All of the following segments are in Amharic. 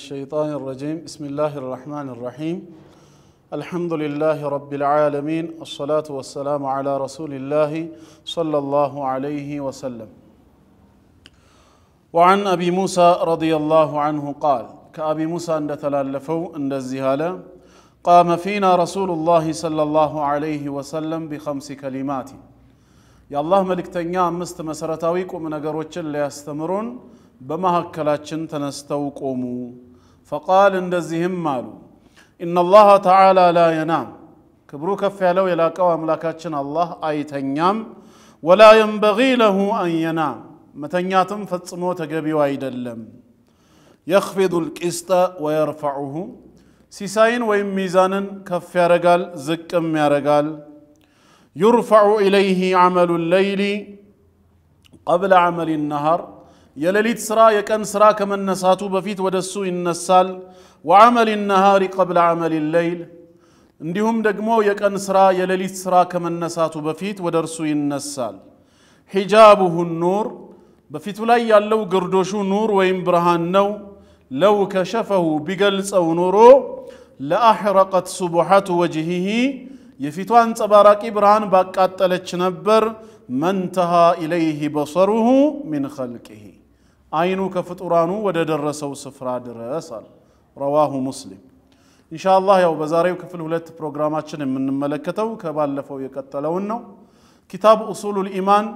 الشيطان الرجيم بسم الله الرحمن الرحيم الحمد لله رب العالمين الصلاة والسلام على رسول الله صلى الله عليه وسلم وعن أبي موسى رضي الله عنه قال كأبي موسى أن تلالفوا أن الزهالة قام فينا رسول الله صلى الله عليه وسلم بخمس كلمات يا الله ملك تنيا مست مسرتاويك ومن أجر وجل يستمرون بمهكلاችን ተነስተው ቆሙ فقال እንደዚህም አሉ ان الله تعالى لا ينام ክብሩ ከፍ ያለው የላቀው አምላካችን አላህ አይተኛም ولا ينبغي له ان ينام መተኛትም ፈጽሞ ተገቢው አይደለም يخفض القسط ويرفعه ሲሳይን ወይም ሚዛንን ከፍ ያረጋል ዝቅም ያረጋል يرفع إليه عمل الليل قبل عمل النهار يلليت سرا يكن سرا كمن نساتو بفيت ودسو إن وعمل النهار قبل عمل الليل عندهم دقمو يكن سرا يلليت سرا كمن نساتو بفيت ودرسو إن حجابه النور بفيت لأي لو قردوشو نور وإن برهان نو لو كشفه بقلس أو نورو لأحرقت سبحة وجهه يفيتوان تباراك إبران باكات تلتش نبر من تها إليه بصره من خلقه አይኑ ከፍጡራኑ ወደ ደረሰው ስፍራ ድረስ አለ ረዋሁ ሙስሊም ኢንሻአላህ ያው በዛሬው ክፍል ሁለት ፕሮግራማችን የምንመለከተው ከባለፈው የቀጠለውን ነው ኪታብ ኡሱሉል ኢማን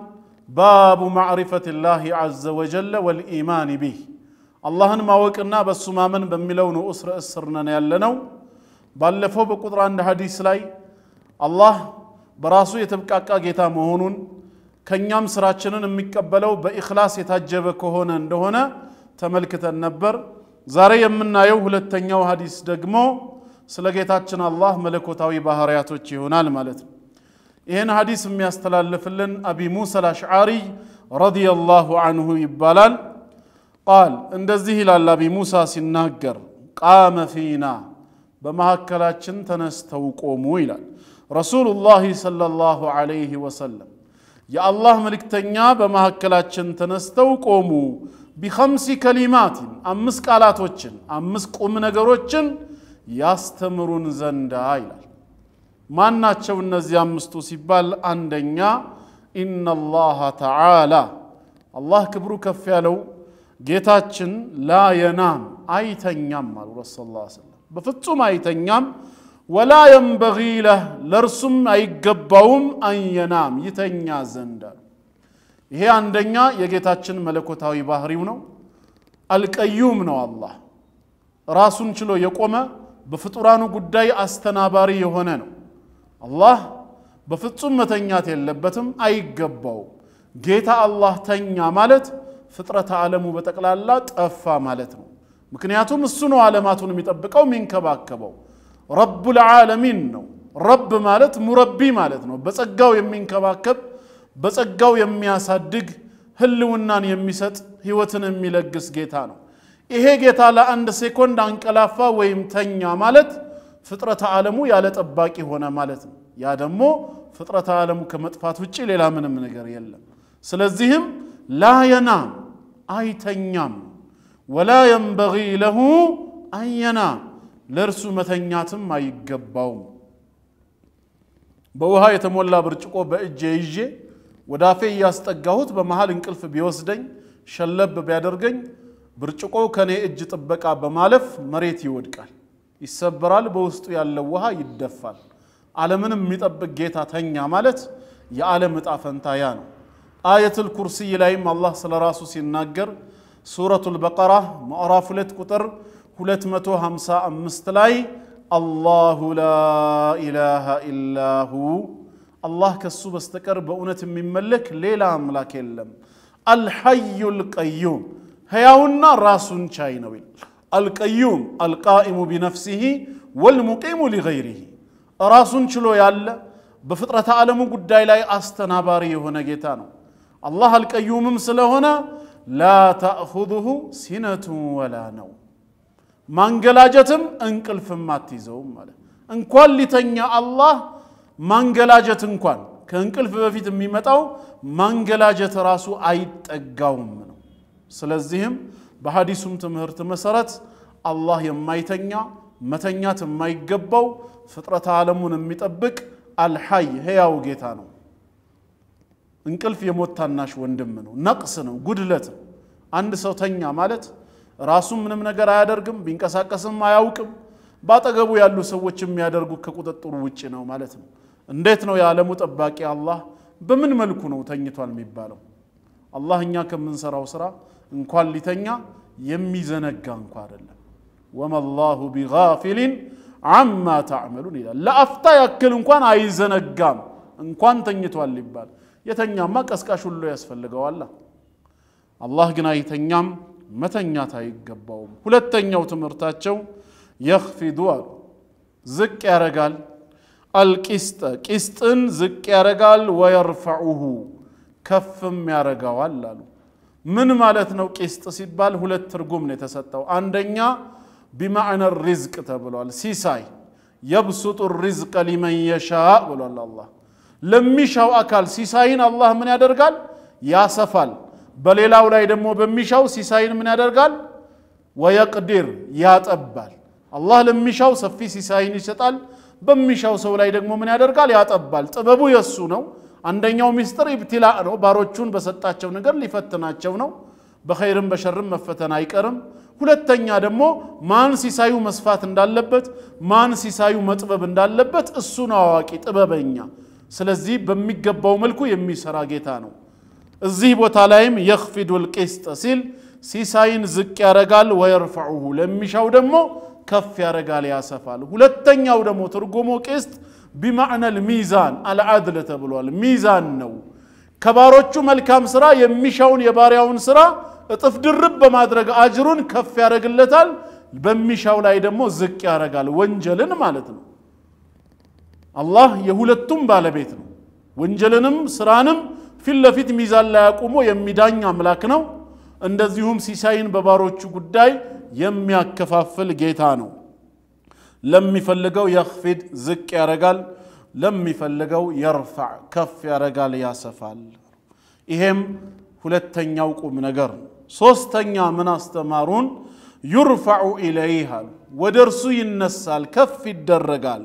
ባቡ ማዕሪፈት ላህ አዘ ወጀለ ወልኢማን ቢህ አላህን ማወቅና በእሱ ማመን በሚለው ንዑስ ርዕስ ስር ነን ያለነው ባለፈው በቁጥር አንድ ሀዲስ ላይ አላህ በራሱ የተብቃቃ ጌታ መሆኑን كنيام سراچنن ميقبلو بإخلاص يتاجب كهونا اندهونا تملكت النبر زاري يمنا يو هلتن يو حديث دقمو سلقيتاتشن الله ملكو تاوي بحرياتو إن المالت إهن حديث ميستلال لفلن أبي موسى الأشعاري رضي الله عنه يبالان قال اندزيه لالا أبي موسى سنناقر قام فينا بمهكلا چنتنا استوقو مويلا رسول الله صلى الله عليه وسلم የአላህ መልእክተኛ በመካከላችን ተነስተው ቆሙ። ቢኸምሲ ከሊማቲን አምስት ቃላቶችን አምስት ቁም ነገሮችን ያስተምሩን ዘንዳ ይላል። ማናቸው እነዚህ አምስቱ ሲባል አንደኛ ኢነላሃ ተዓላ አላህ ክብሩ ከፍ ያለው ጌታችን ላየናም አይተኛም አሉ ረሱል ሰለላሁ ዐለይሂ በፍጹም አይተኛም። ወላ የንበጊ ለህ ለእርሱም አይገባውም አንየናም ይተኛ ዘንድ አሉ። ይሄ አንደኛ የጌታችን መለኮታዊ ባህሪው ነው። አልቀዩም ነው። አላህ ራሱን ችሎ የቆመ በፍጡራኑ ጉዳይ አስተናባሪ የሆነ ነው። አላህ በፍጹም መተኛት የለበትም፣ አይገባውም። ጌታ አላህ ተኛ ማለት ፍጥረተ ዓለሙ በጠቅላላ ጠፋ ማለት ነው። ምክንያቱም እሱ ነው ዓለማቱን የሚጠብቀው የሚንከባከበው። ረቡል ዓለሚን ነው። ረብ ማለት ሙረቢ ማለት ነው። በጸጋው የሚንከባከብ በጸጋው የሚያሳድግ ህልውናን የሚሰጥ ህይወትን የሚለግስ ጌታ ነው። ይሄ ጌታ ለአንድ ሴኮንድ አንቀላፋ ወይም ተኛ ማለት ፍጥረተ ዓለሙ ያለ ጠባቂ ሆነ ማለት ነው። ያ ደግሞ ፍጥረተ ዓለሙ ከመጥፋት ውጭ ሌላ ምንም ነገር የለም። ስለዚህም ላየናም አይተኛም፣ ወላ የንበጊ ለሁ አንየናም ለእርሱ መተኛትም አይገባውም። በውሃ የተሞላ ብርጭቆ በእጄ ይዤ ወደ አፌ እያስጠጋሁት በመሃል እንቅልፍ ቢወስደኝ ሸለብ ቢያደርገኝ ብርጭቆ ከኔ እጅ ጥበቃ በማለፍ መሬት ይወድቃል፣ ይሰበራል፣ በውስጡ ያለው ውሃ ይደፋል። ዓለምንም የሚጠብቅ ጌታ ተኛ ማለት የዓለም እጣ ፈንታ ያ ነው። አየቱል ኩርሲይ ላይም አላህ ስለ ራሱ ሲናገር ሱረቱል በቀራ ምዕራፍ ሁለት ቁጥር 255 ላይ አላሁ ላ ኢላሃ ኢላሁ አላህ ከሱ በስተቀር በእውነት የሚመለክ ሌላ አምላክ የለም። አልሐዩ ልቀዩም ህያውና ራሱን ቻይ ነው ይል አልቀዩም አልቃኢሙ ቢነፍሲሂ ወልሙቂሙ ሊገይሪሂ ራሱን ችሎ ያለ በፍጥረተ ዓለሙ ጉዳይ ላይ አስተናባሪ የሆነ ጌታ ነው። አላህ አልቀዩምም ስለሆነ ላ ተእኹዙሁ ሲነቱን ወላ ነው ማንገላጀትም እንቅልፍም አትይዘውም ማለት እንኳን ሊተኛ አላህ ማንገላጀት እንኳን ከእንቅልፍ በፊት የሚመጣው ማንገላጀት ራሱ አይጠጋውም ነው። ስለዚህም በሐዲሱም ትምህርት መሰረት አላህ የማይተኛ መተኛት የማይገባው ፍጥረት ዓለሙን የሚጠብቅ አልሐይ ሕያው ጌታ ነው። እንቅልፍ የሞት ታናሽ ወንድም ነው፣ ነቅስ ነው፣ ጉድለት ነው። አንድ ሰው ተኛ ማለት ራሱም ምንም ነገር አያደርግም፣ ቢንቀሳቀስም አያውቅም። በአጠገቡ ያሉ ሰዎች የሚያደርጉ ከቁጥጥሩ ውጭ ነው ማለት ነው። እንዴት ነው የዓለሙ ጠባቂ አላህ በምን መልኩ ነው ተኝቷል የሚባለው? አላህ እኛ ከምንሰራው ስራ እንኳን ሊተኛ የሚዘነጋ እንኳ አይደለም። ወመላሁ ቢጋፊሊን አማ ታዕመሉን ይላል። ለአፍታ ያክል እንኳን አይዘነጋም። እንኳን ተኝቷል ይባል። የተኛማ ቀስቃሽ ሁሉ ያስፈልገዋላ። አላህ ግን አይተኛም። መተኛት አይገባውም። ሁለተኛው ትምህርታቸው የኽፊዱ አሉ ዝቅ ያረጋል። አልቂስጠ ቂስጥን ዝቅ ያረጋል። ወየርፈዑሁ ከፍም ያረጋዋል አሉ። ምን ማለት ነው? ቂስጥ ሲባል ሁለት ትርጉም ነው የተሰጠው። አንደኛ ቢማዕነ ሪዝቅ ተብሏል፣ ሲሳይ የብሱጡ ሪዝቀ ሊመን የሻእ ብሏል። አላህ ለሚሻው አካል ሲሳይን አላህ ምን ያደርጋል? ያሰፋል በሌላው ላይ ደግሞ በሚሻው ሲሳይን ምን ያደርጋል? ወየቅድር ያጠባል። አላህ ለሚሻው ሰፊ ሲሳይን ይሰጣል። በሚሻው ሰው ላይ ደግሞ ምን ያደርጋል? ያጠባል። ጥበቡ የሱ ነው። አንደኛው ሚስጥር ኢብትላእ ነው። ባሮቹን በሰጣቸው ነገር ሊፈትናቸው ነው። በኸይርም በሸርም መፈተን አይቀርም። ሁለተኛ ደግሞ ማን ሲሳዩ መስፋት እንዳለበት ማን ሲሳዩ መጥበብ እንዳለበት እሱ ነው አዋቂ ጥበበኛ። ስለዚህ በሚገባው መልኩ የሚሰራ ጌታ ነው። እዚህ ቦታ ላይም የኽፊዱል ቂስጥ ሲል ሲሳይን ዝቅ ያረጋል፣ ወየርፈዑሁ ለሚሻው ደግሞ ከፍ ያረጋል፣ ያሰፋል። ሁለተኛው ደግሞ ትርጉሙ ቂስጥ ቢማዕነል ሚዛን አልዓድል ተብሏል። ሚዛን ነው። ከባሮቹ መልካም ስራ የሚሻውን የባሪያውን ስራ እጥፍ ድርብ በማድረግ አጅሩን ከፍ ያደርግለታል፣ በሚሻው ላይ ደግሞ ዝቅ ያደርጋል። ወንጀልን ማለት ነው። አላህ የሁለቱም ባለቤት ነው። ወንጀልንም ስራንም في اللفت ميزان لاقومو يمدان يملاكنو اندازيهم سيساين ببارو تشكوداي يميا كفافل جيتانو لم يفلقو يخفض زك يا رجال لم يفلقو يرفع كف يا رجال يا سفال إهم فلتن يوكو من أجر صوستن يا مناست مارون يرفع إليها ودرسو ينسال كف الدرقال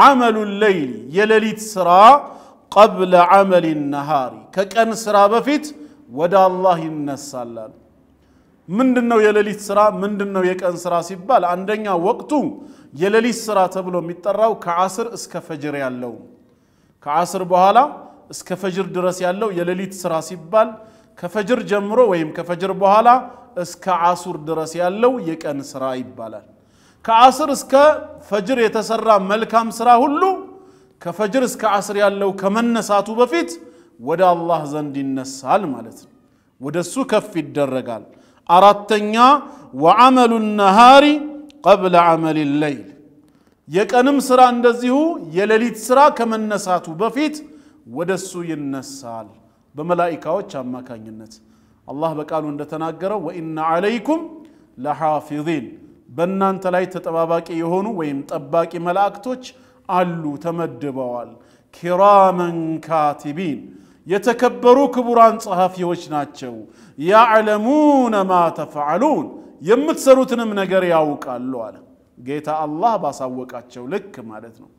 عمل الليل يلليت سراء ቀብለ ዐመል ነሃሪ ከቀን ስራ በፊት ወደ አላህ ይነሳላል። ምንድን ነው የሌሊት ስራ? ምንድን ነው የቀን ስራ ሲባል አንደኛ ወቅቱ የሌሊት ስራ ተብሎ የሚጠራው ከዓስር እስከ ፈጅር ያለው ከዓስር በኋላ እስከ ፈጅር ድረስ ያለው የሌሊት ስራ ሲባል ከፈጅር ጀምሮ ወይም ከፈጅር በኋላ እስከ ዓሱር ድረስ ያለው የቀን ስራ ይባላል። ከዓስር እስከ ፈጅር የተሰራ መልካም ስራ ሁሉ كفجر اسك عصر يالو كمن نساتو بفيت ودا الله زند النس مالت ودا السوك في الدرقال أرادتنيا وعمل النهار قبل عمل الليل يك أنم سرا اندزيهو يلليت سرا كمن نساتو بفيت ودا السو ينسال بملائكة وچام مكان ينت الله بقالو اندى تناقره وإن عليكم لحافظين بنان تلايت تتباباكي يهونو ويمتباكي ملاك توچ አሉ ተመድበዋል። ኪራመን ካቲቢን የተከበሩ ክቡራን ጸሐፊዎች ናቸው። ያዕለሙነ ማ ተፈዓሉን የምትሰሩትንም ነገር ያውቃሉ አለ ጌታ አላህ ባሳወቃቸው ልክ ማለት ነው።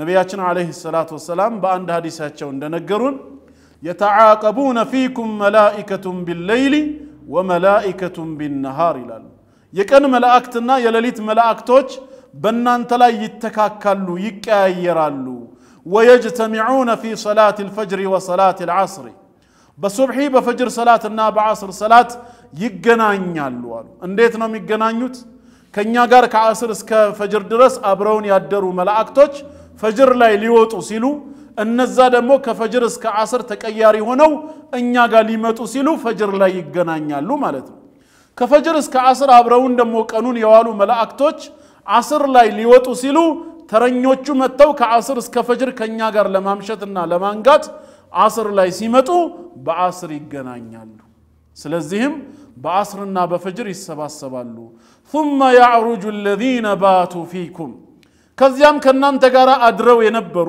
ነቢያችን ዓለይሂ ሰላቱ ወሰላም በአንድ ሀዲሳቸው እንደነገሩን የተዓቀቡነ ፊኩም መላኢከቱም ቢለይሊ ወመላኢከቱም ቢነሃር ይላሉ። የቀን መላእክትና የሌሊት መላእክቶች بنانت لا يتكاكلوا يكايرالو ويجتمعون في صلاة الفجر وصلاة العصر بصبحي بفجر صلاة الناب عصر صلاة يقنان يالو انديتنا ميقنان يوت كن يقار كعصر اسك فجر درس أبرون يدرو ملاك توج فجر لا يليوت وسيلو ان الزاد مو كفجر اسك عصر تكياري هنو ان يقال لما توسيلو فجر لا يقنان يالو مالت كفجر اسك عصر أبرون دمو كانون يوالو ملاك توج አስር ላይ ሊወጡ ሲሉ ተረኞቹ መጥተው ከአስር እስከ ፈጅር ከእኛ ጋር ለማምሸትና ለማንጋት አስር ላይ ሲመጡ በአስር ይገናኛሉ። ስለዚህም በአስርና በፈጅር ይሰባሰባሉ። ثم يعرج الذين باتوا فيكم ከዚያም ከእናንተ ጋር አድረው የነበሩ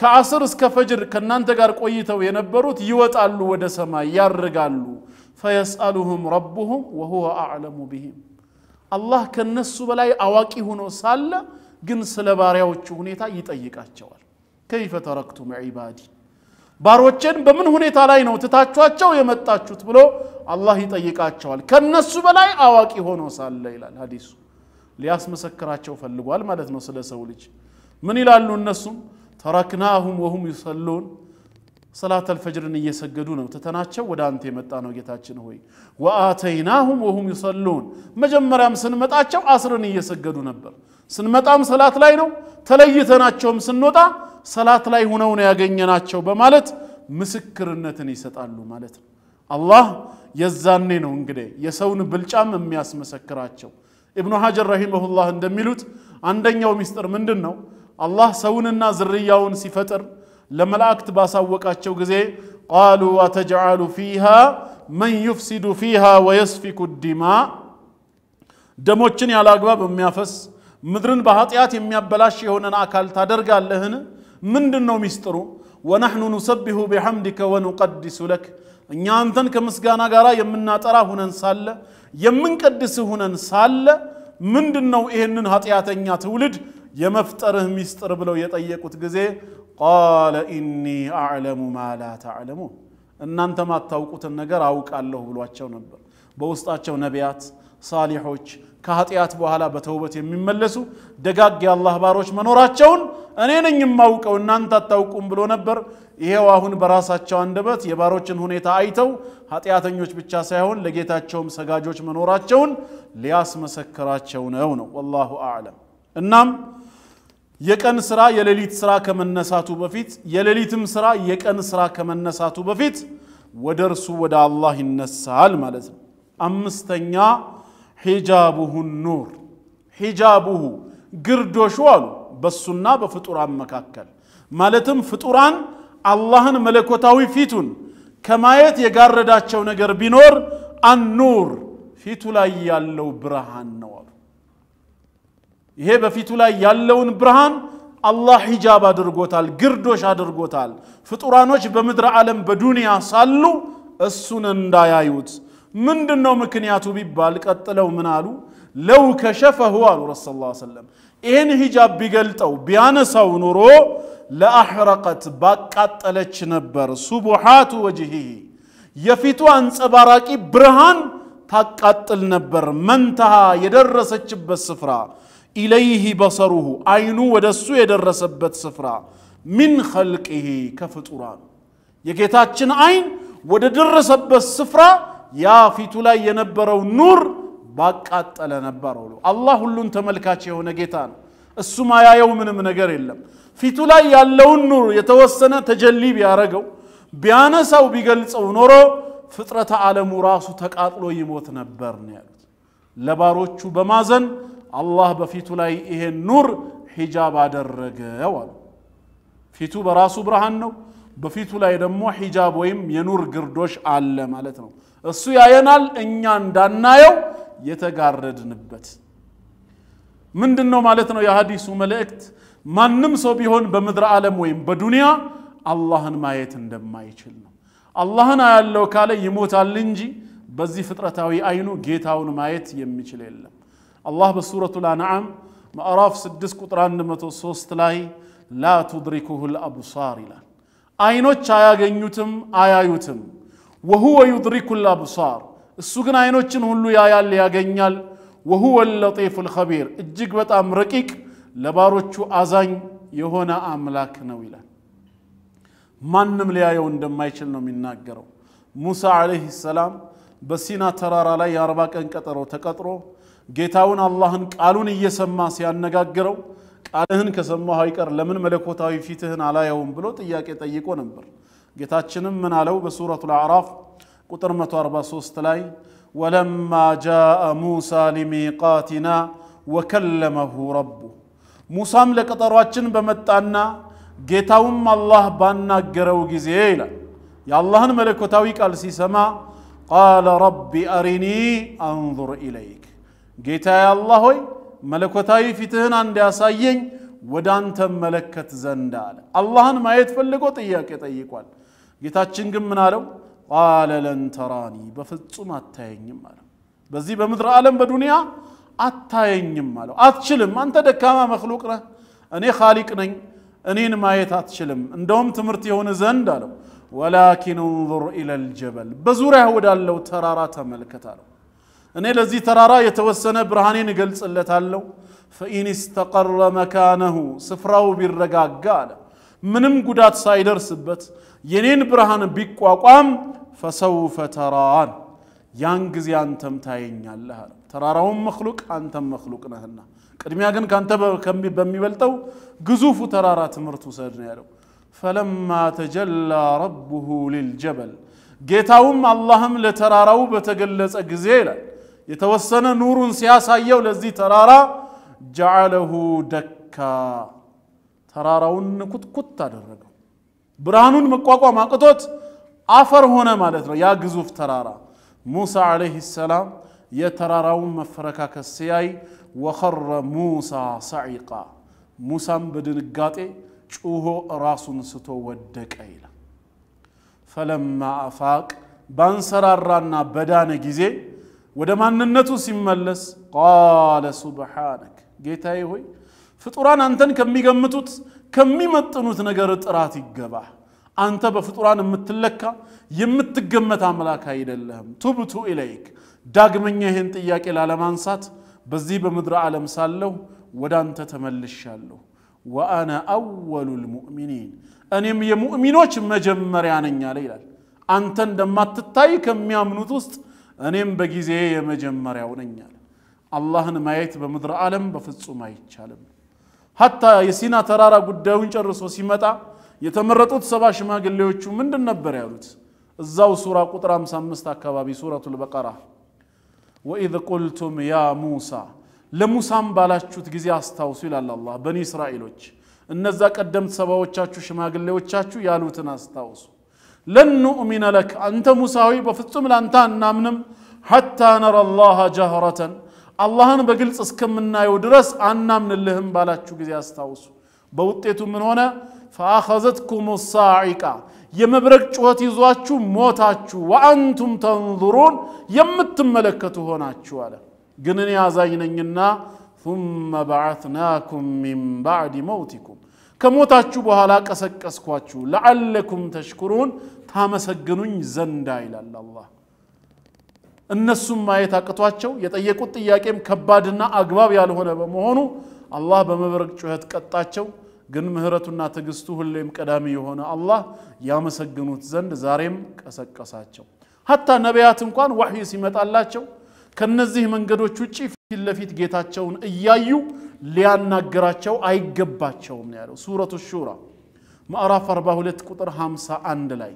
ከአስር እስከ ፈጅር ከእናንተ ጋር ቆይተው የነበሩት ይወጣሉ፣ ወደ ሰማይ ያርጋሉ። ፈየስአሉሁም ረቡሁም ወሁወ አዕለሙ ቢህም አላህ ከነሱ በላይ አዋቂ ሆኖ ሳለ ግን ስለ ባሪያዎቹ ሁኔታ ይጠይቃቸዋል። ከይፈ ተረክቱም ዒባዲ ባሮቼን በምን ሁኔታ ላይ ነው ትታችኋቸው የመጣችሁት ብሎ አላህ ይጠይቃቸዋል። ከነሱ በላይ አዋቂ ሆኖ ሳለ ይላል ሀዲሱ። ሊያስመሰክራቸው ፈልጓል ማለት ነው ስለ ሰው ልጅ። ምን ይላሉ እነሱም ተረክናሁም ወሁም ዩሰሉን ሰላት አልፈጅርን እየሰገዱ ነው። ትተናቸው ወደ አንተ የመጣ ነው ጌታችን ሆይ። ወአተይናሁም ወሁም ዩሰሉን መጀመሪያም ስንመጣቸው አስርን እየሰገዱ ነበር። ስንመጣም ሰላት ላይ ነው፣ ተለይተናቸውም ስንወጣ ሰላት ላይ ሁነው ነው ያገኘናቸው በማለት ምስክርነትን ይሰጣሉ ማለት ነው። አላህ የዛኔ ነው እንግዲህ የሰውን ብልጫም የሚያስመሰክራቸው። ኢብኑ ሀጀር ረሂመሁላህ እንደሚሉት አንደኛው ምስጢር ምንድን ነው? አላህ ሰውንና ዝርያውን ሲፈጥር ለመላእክት ባሳወቃቸው ጊዜ ቃሉ አተጅዓሉ ፊሃ መን ዩፍሲዱ ፊሃ ወየስፊኩ ዲማ ደሞችን ያለ አግባብ የሚያፈስ ምድርን በኃጢአት የሚያበላሽ የሆነን አካል ታደርጋለህን? ምንድን ነው ሚስጥሩ? ወናሕኑ ኑሰቢሁ ቢሐምዲከ ወኑቀድሱ ለክ እኛ አንተን ከምስጋና ጋር የምናጠራ ሁነን ሳለ የምንቀድስ ሁነን ሳለ ምንድን ነው ይህንን ኃጢአተኛ ትውልድ የመፍጠርህ ሚስጥር ብለው የጠየቁት ጊዜ ቃለ ኢኒ አዕለሙ ማ ላ ተዕለሙ እናንተ ማታውቁትን ነገር አውቃለሁ ብሏቸው ነበር። በውስጣቸው ነቢያት፣ ሳሊሖች ከኃጢአት በኋላ በተውበት የሚመለሱ ደጋግ የአላህ ባሮች መኖራቸውን እኔ ነኝ የማውቀው እናንተ አታውቁም ብሎ ነበር። ይሄው አሁን በራሳቸው አንደበት የባሮችን ሁኔታ አይተው ኃጢአተኞች ብቻ ሳይሆን ለጌታቸውም ሰጋጆች መኖራቸውን ሊያስመሰክራቸው ነው ነው። ወላሁ አዕለም እናም የቀን ስራ የሌሊት ስራ ከመነሳቱ በፊት የሌሊትም ስራ የቀን ስራ ከመነሳቱ በፊት ወደ እርሱ ወደ አላህ ይነሳል ማለት ነው። አምስተኛ ሒጃቡሁ ኑር፣ ሒጃቡሁ ግርዶሹ አሉ በሱና በፍጡራን መካከል ማለትም ፍጡራን አላህን መለኮታዊ ፊቱን ከማየት የጋረዳቸው ነገር ቢኖር አኑር ፊቱ ላይ ያለው ብርሃን ነው አሉ። ይሄ በፊቱ ላይ ያለውን ብርሃን አላህ ሂጃብ አድርጎታል፣ ግርዶሽ አድርጎታል። ፍጡራኖች በምድረ ዓለም በዱንያ ሳሉ እሱን እንዳያዩት። ምንድን ነው ምክንያቱ ቢባል ቀጥለው ምን አሉ? ለው ከሸፈሁ አሉ ረሱ ላ ሰለም ይህን ሂጃብ ቢገልጠው ቢያነሳው ኑሮ ለአሕረቀት ባቃጠለች ነበር። ሱቡሓቱ ወጅሂ የፊቱ አንጸባራቂ ብርሃን ታቃጥል ነበር። መንተሃ የደረሰችበት ስፍራ ኢለይህ በሰሩሁ አይኑ ወደ እሱ የደረሰበት ስፍራ ሚን ኸልቅህ ከፍጡራን የጌታችን አይን ወደ ደረሰበት ስፍራ ያ ፊቱ ላይ የነበረው ኑር ባቃጠለ ነበረው አሉ። አላህ ሁሉን ተመልካች የሆነ ጌታ ነው። እሱ ማያየው ምንም ነገር የለም። ፊቱ ላይ ያለውን ኑር የተወሰነ ተጀሊ ቢያረገው ቢያነሳው ቢገልጸው ኖሮ ፍጥረተ ዓለሙ ራሱ ተቃጥሎ ይሞት ነበር ነው ያሉት። ለባሮቹ በማዘን አላህ በፊቱ ላይ ይሄን ኑር ሒጃብ አደረገው አሉ። ፊቱ በራሱ ብርሃን ነው። በፊቱ ላይ ደግሞ ሒጃብ ወይም የኑር ግርዶሽ አለ ማለት ነው። እሱ ያየናል፣ እኛ እንዳናየው የተጋረድንበት ምንድን ነው ማለት ነው። የሐዲሱ መልእክት ማንም ሰው ቢሆን በምድር ዓለም ወይም በዱንያ አላህን ማየት እንደማይችል ነው። አላህን አያለው ካለ ይሞታል እንጂ በዚህ ፍጥረታዊ አይኑ ጌታውን ማየት የሚችል የለም። الله بسورة الأنعام ما أراف سدس قطران نمتو سوست لا تدركه الأبصار لا أينو تشايا غنيوتم آيا يوتم وهو يدرك الأبصار السجن أينو تشن هلو يا يا ليا غنيال وهو اللطيف الخبير الجيك بات أمركيك لبارو تشو أزاين يهونا أملاك نويلا ማንም ሊያየው እንደማይችል ነው የሚናገረው ሙሳ አለህ ሰላም በሲና ተራራ ላይ የአርባ ቀን ቀጠሮ ተቀጥሮ جيتاون الله ان قالون يسمى سيانغاغرو قالهن كسمى هايكر لمن ملكوتاوي فيتهن على يوم بلو تياكي تيكو نمبر من منالو بسوره الاعراف قطر 143 لاي ولما جاء موسى لميقاتنا وكلمه ربه موسى ملك طرواتشن بمتانا جيتاوم الله بانا جرو جزيلا يا الله ملك وتاوي قال سي سما قال ربي ارني انظر اليك ጌታዬ አላህ ሆይ መለኮታዊ ፊትህን እንዲያሳየኝ ወደ አንተ መለከት ዘንድ አለ። አላህን ማየት ፈልጎ ጥያቄ ጠይቋል። ጌታችን ግን ምን አለው? ቃለ ለን ተራኒ፣ በፍጹም አታየኝም አለው። በዚህ በምድር ዓለም በዱንያ አታየኝም አለው። አትችልም፣ አንተ ደካማ መክሉቅ ነህ፣ እኔ ኻሊቅ ነኝ፣ እኔን ማየት አትችልም። እንደውም ትምህርት የሆነ ዘንድ አለው። ወላኪን እንዙር ኢለል ጀበል፣ በዙሪያ ወዳለው ተራራ ተመልከት አለው። እኔ ለዚህ ተራራ የተወሰነ ብርሃኔን እገልጽለታለሁ። ፈኢን ስተቀረ መካነሁ ስፍራው ቢረጋጋ አለ ምንም ጉዳት ሳይደርስበት የኔን ብርሃን ቢቋቋም ፈሰውፈ ተራን ያን ጊዜ አንተም ታየኛለህ አለ። ተራራውን መክሉቅ አንተም መክሉቅ ነህና፣ ቅድሚያ ግን ከአንተ በሚበልጠው ግዙፉ ተራራ ትምህርት ውሰድ ነው ያለው። ፈለማ ተጀላ ረቡሁ ሊልጀበል ጌታውም አላህም ለተራራው በተገለጸ ጊዜ ይላል የተወሰነ ኑሩን ሲያሳየው ለዚህ ተራራ ጀዓለሁ ደካ ተራራውን ኩትኩት አደረገው። ብርሃኑን መቋቋም አቅቶት አፈር ሆነ ማለት ነው ያ ግዙፍ ተራራ። ሙሳ ዓለይህ ሰላም የተራራውን መፈረካከስ ሲያይ ወኸረ ሙሳ ሰዒቃ ሙሳም በድንጋጤ ጩሆ ራሱን ስቶ ወደቀ ይላል። ፈለማ አፋቅ ባንሰራራና በዳነ ጊዜ ወደ ማንነቱ ሲመለስ ቃለ ሱብሓነክ ጌታዬ ሆይ ፍጡራን አንተን ከሚገምቱት ከሚመጥኑት ነገር ጥራት ይገባ። አንተ በፍጡራን የምትለካ የምትገመት አምላክ አይደለህም። ቱብቱ ኢለይክ ዳግመኛ ይህን ጥያቄ ላለማንሳት በዚህ በምድር ዓለም ሳለሁ ወደ አንተ ተመልሻለሁ። ወአነ አወሉ ልሙእሚኒን እኔም የሙእሚኖች መጀመሪያ ነኝ አለ ይላል። አንተ እንደማትታይ ከሚያምኑት ውስጥ እኔም በጊዜ የመጀመሪያው ነኝ አለ። አላህን ማየት በምድር ዓለም በፍጹም አይቻልም። ሀታ የሲና ተራራ ጉዳዩን ጨርሶ ሲመጣ የተመረጡት ሰባ ሽማግሌዎቹ ምንድን ነበር ያሉት? እዛው ሱራ ቁጥር 55 አካባቢ ሱረቱል በቀራ ወኢዝ ቁልቱም ያ ሙሳ ለሙሳም ባላችሁት ጊዜ አስታውሱ ይላል አላህ። በኒ እስራኤሎች እነዛ ቀደምት ሰባዎቻችሁ ሽማግሌዎቻችሁ ያሉትን አስታውሱ لن نؤمن لك أنت مساوي بفتم لانتان نامنم حتى نرى الله جهرة الله بقل اسكم منا يدرس عنا من اللهم بالاتشو كذي استاوسو بوطيتو من هنا فأخذتكم الصاعقة يمبرك جواتي زواتشو موتاتشو وأنتم تنظرون يمتم ملكته هنا جوالا جنني عزينا ثم بعثناكم من بعد موتكم ከሞታችሁ በኋላ ቀሰቀስኳችሁ ለዓለኩም ተሽኩሩን ታመሰግኑኝ ዘንዳ ይላል አላህ። እነሱም ማየት አቅቷቸው የጠየቁት ጥያቄም ከባድና አግባብ ያልሆነ በመሆኑ አላህ በመብረቅ ጩኸት ቀጣቸው። ግን ምህረቱና ትዕግስቱ ሁሌም ቀዳሚ የሆነ አላህ ያመሰግኑት ዘንድ ዛሬም ቀሰቀሳቸው። ሀታ ነቢያት እንኳን ዋሕይ ሲመጣላቸው ከነዚህ መንገዶች ውጭ ፊት ለፊት ጌታቸውን እያዩ ሊያናግራቸው አይገባቸውም ነው ያለው። ሱረቱ ሹራ ምዕራፍ 42 ቁጥር 51 ላይ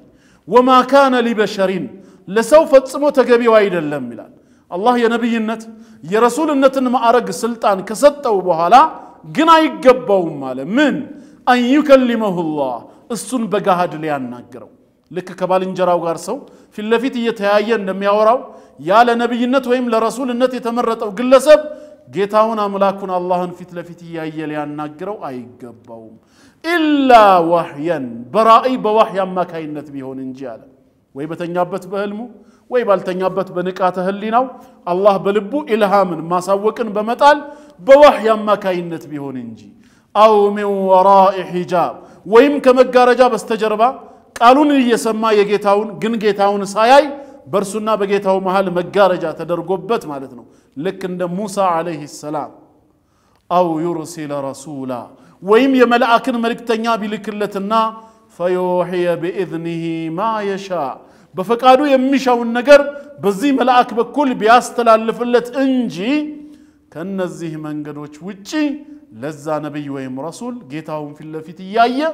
ወማ ካነ ሊበሸሪን ለሰው ፈጽሞ ተገቢው አይደለም ይላል። አላህ የነቢይነት የረሱልነትን ማዕረግ ስልጣን ከሰጠው በኋላ ግን አይገባውም አለ። ምን አን ዩከሊመሁ ላህ እሱን በጋሃድ ሊያናግረው ልክ ከባልንጀራው ጋር ሰው ፊት ለፊት እየተያየ እንደሚያወራው ያ ለነቢይነት ወይም ለረሱልነት የተመረጠው ግለሰብ ጌታውን አምላኩን አላህን ፊት ለፊት እያየ ሊያናግረው አይገባውም። ኢላ ዋህየን በራእይ በዋህይ አማካይነት ቢሆን እንጂ አለ ወይ በተኛበት በህልሙ ወይ ባልተኛበት በንቃተ ህሊናው አላህ በልቡ ኢልሃምን ማሳወቅን በመጣል በዋህይ አማካይነት ቢሆን እንጂ አው ሚን ወራኢ ሒጃብ ወይም ከመጋረጃ በስተጀርባ ቃሉን እየሰማ የጌታውን ግን ጌታውን ሳያይ برسونا بقيته مهال مجارجة تدرقبت مالتنا لكن ده موسى عليه السلام أو يرسل رسولا ويم يملأكن ملك تنيابي لكلتنا فيوحي بإذنه ما يشاء بفقادو يمشاو النقر بزي ملاك بكل بياستلا اللفلت انجي كان الزيه من قدوش وجي لزا نبي ويم رسول جيتاهم في اللفت ياية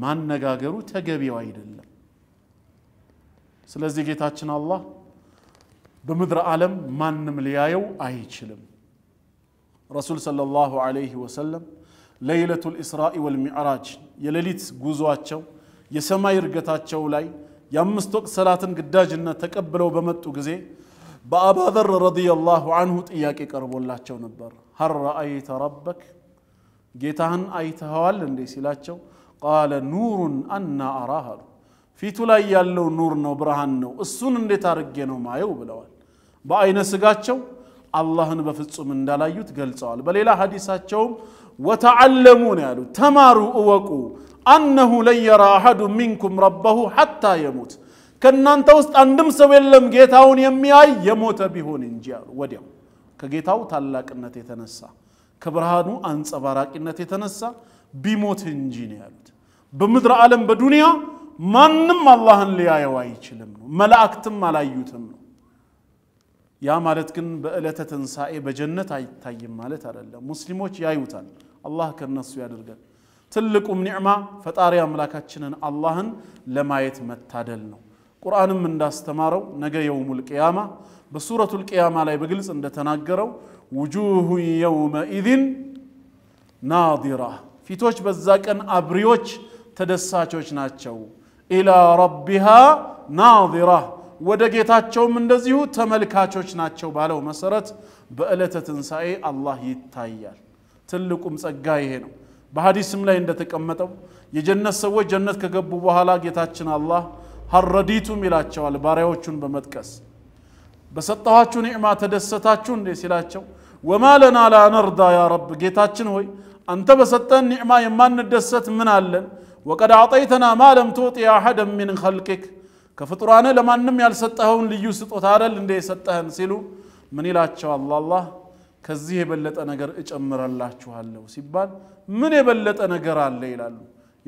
ما النقاقرو تقبي وايد ስለዚህ ጌታችን አላህ በምድረ ዓለም ማንም ሊያየው አይችልም። ረሱል ሰለላሁ ዐለይሂ ወሰለም ለይለቱል ኢስራኢ ወልሚዕራጅ የሌሊት ጉዟቸው የሰማይ እርገታቸው ላይ የአምስት ወቅት ሰላትን ግዳጅነት ተቀብለው በመጡ ጊዜ በአባዘር ረዲየላሁ አንሁ ጥያቄ ቀርቦላቸው ነበር። ሀል ረአይተ ረበክ ጌታህን አይተኸዋል እንዴ ሲላቸው ቃለ ኑሩን አና አራህ አሉ። ፊቱ ላይ ያለው ኑር ነው፣ ብርሃን ነው። እሱን እንዴት አድርጌ ነው ማየው ብለዋል። በአይነ ስጋቸው አላህን በፍጹም እንዳላዩት ገልጸዋል። በሌላ ሀዲሳቸውም ወተዓለሙ ነው ያሉት፣ ተማሩ እወቁ፣ አነሁ ለን የራ አሐዱ ሚንኩም ረበሁ ሐታ የሙት፣ ከእናንተ ውስጥ አንድም ሰው የለም ጌታውን የሚያይ የሞተ ቢሆን እንጂ አሉ። ወዲያው ከጌታው ታላቅነት የተነሳ ከብርሃኑ አንጸባራቂነት የተነሳ ቢሞት እንጂ ነው ያሉት። በምድር ዓለም በዱንያ ማንም አላህን ሊያየው አይችልም ነው። መላእክትም አላዩትም ነው። ያ ማለት ግን በዕለተ ትንሣኤ በጀነት አይታይም ማለት አይደለም። ሙስሊሞች ያዩታል። አላህ ከነሱ ያደርጋል። ትልቁም ኒዕማ ፈጣሪ አምላካችንን አላህን ለማየት መታደል ነው። ቁርአንም እንዳስተማረው ነገ የውሙል ቅያማ በሱረቱል ቅያማ ላይ በግልጽ እንደተናገረው ውጁሁ የውመኢዝን ናዲራ ፊቶች በዛ ቀን አብሪዎች ተደሳቾች ናቸው። ኢላ ረቢሃ ናዚራ ወደ ጌታቸውም እንደዚሁ ተመልካቾች ናቸው ባለው መሰረት በዕለተ ትንሣኤ አላህ ይታያል። ትልቁም ጸጋ ይሄ ነው። በሐዲስም ላይ እንደተቀመጠው የጀነት ሰዎች ጀነት ከገቡ በኋላ ጌታችን አላህ ሀረዲቱም ይላቸዋል ባሪያዎቹን በመጥቀስ በሰጠኋችሁ ኒዕማ ተደሰታችሁ እንዴ ሲላቸው ወማ ለና ላ ነርዳ ያ ረብ ጌታችን ሆይ አንተ በሰጠን ኒዕማ የማንደሰት ምን አለን? ወቀድ አዕጠይተና ማ ለም ቱዕጢ አሐደን ሚን ኸልቂክ ከፍጡራነ ለማንም ያልሰጠኸውን ልዩ ስጦታ አደል እንደ የሰጠህን ሲሉ ምን ይላቸዋል አላህ? ከዚህ የበለጠ ነገር እጨምረላችኋለሁ ሲባል ምን የበለጠ ነገር አለ ይላሉ።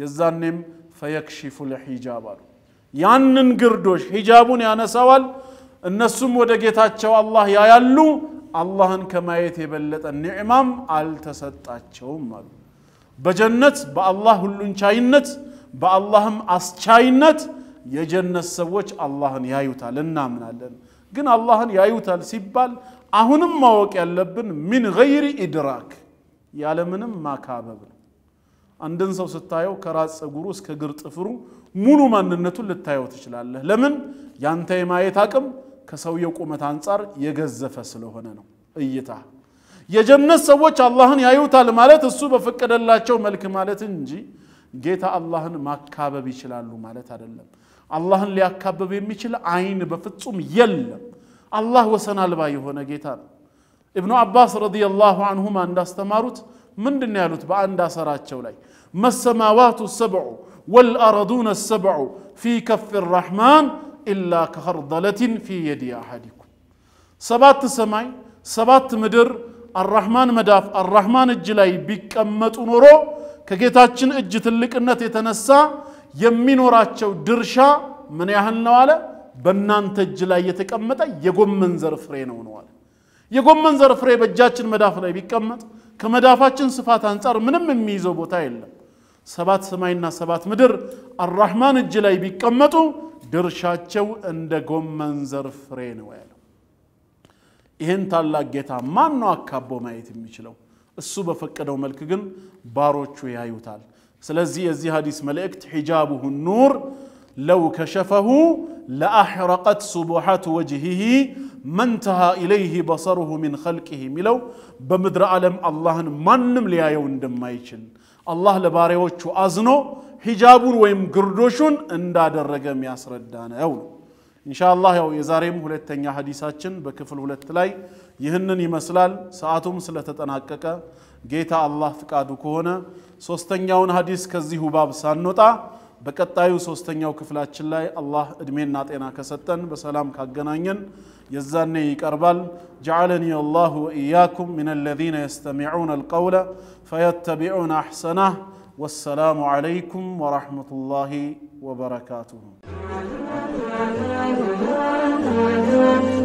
የዛኔም ፈየክሽፉ ልሒጃብ አሉ። ያንን ግርዶሽ ሂጃቡን ያነሳዋል። እነሱም ወደ ጌታቸው አላህ ያያሉ። አላህን ከማየት የበለጠ ኒዕማም አልተሰጣቸውም አሉ። በጀነት በአላህ ሁሉን ቻይነት በአላህም አስቻይነት የጀነት ሰዎች አላህን ያዩታል እናምናለን። ግን አላህን ያዩታል ሲባል አሁንም ማወቅ ያለብን ሚን ገይሪ ኢድራክ ያለምንም ማካበብ ነው። አንድን ሰው ስታየው ከራስ ፀጉሩ እስከ እግር ጥፍሩ ሙሉ ማንነቱን ልታየው ትችላለህ። ለምን? ያንተ የማየት አቅም ከሰውየው ቁመት አንጻር የገዘፈ ስለሆነ ነው እይታ የጀነት ሰዎች አላህን ያዩታል ማለት እሱ በፈቀደላቸው መልክ ማለት እንጂ ጌታ አላህን ማካበብ ይችላሉ ማለት አይደለም። አላህን ሊያካበብ የሚችል አይን በፍጹም የለም። አላህ ወሰን አልባ የሆነ ጌታ ነው። ኢብኑ አባስ ረዲየላሁ አንሁማ እንዳስተማሩት ምንድን ያሉት በአንድ አሰራቸው ላይ መሰማዋቱ ሰብዑ ወልአረዱነ ሰብዑ ፊ ከፍ ራሕማን ኢላ ከኸርደለትን ፊ የዲ አሐዲኩም ሰባት ሰማይ ሰባት ምድር አራህማን መዳፍ አራህማን እጅ ላይ ቢቀመጡ ኖሮ ከጌታችን እጅ ትልቅነት የተነሳ የሚኖራቸው ድርሻ ምን ያህል ነው አለ። በእናንተ እጅ ላይ የተቀመጠ የጎመን ዘር ፍሬ ነው ነው አለ። የጎመን ዘር ፍሬ በእጃችን መዳፍ ላይ ቢቀመጥ ከመዳፋችን ስፋት አንጻር ምንም የሚይዘው ቦታ የለም። ሰባት ሰማይና ሰባት ምድር አራህማን እጅ ላይ ቢቀመጡ ድርሻቸው እንደ ጎመን ዘር ፍሬ ነው ያለው። ይህን ታላቅ ጌታ ማን ነው አካቦ ማየት የሚችለው? እሱ በፈቀደው መልክ ግን ባሮቹ ያዩታል። ስለዚህ የዚህ ሀዲስ መልእክት ሒጃቡሁ ኑር ለው ከሸፈሁ ለአሕረቀት ሱቡሓቱ ወጅሂሂ መንተሃ ኢለይህ በሰሩሁ ሚን ኸልቂህ የሚለው በምድረ ዓለም አላህን ማንም ሊያየው እንደማይችል አላህ ለባሪያዎቹ አዝኖ ሂጃቡን ወይም ግርዶሹን እንዳደረገ የሚያስረዳ ነው ነው إن شاء الله يا وزاري مهلة تنيا حديثا بكفل هلة تلاي يهنني مسلال ساعتهم سلطة أناككا جيتا الله فكادو كونا سوستنياون حديث كزيه باب سانوتا بكتايو سوستنياو كفلات چلاي الله ادمين ناتينا كستن بسلام كاقنانين يزاني كربال جعلني الله وإياكم من الذين يستمعون القول فيتبعون أحسنه والسلام عليكم ورحمة الله وبركاته Thank you.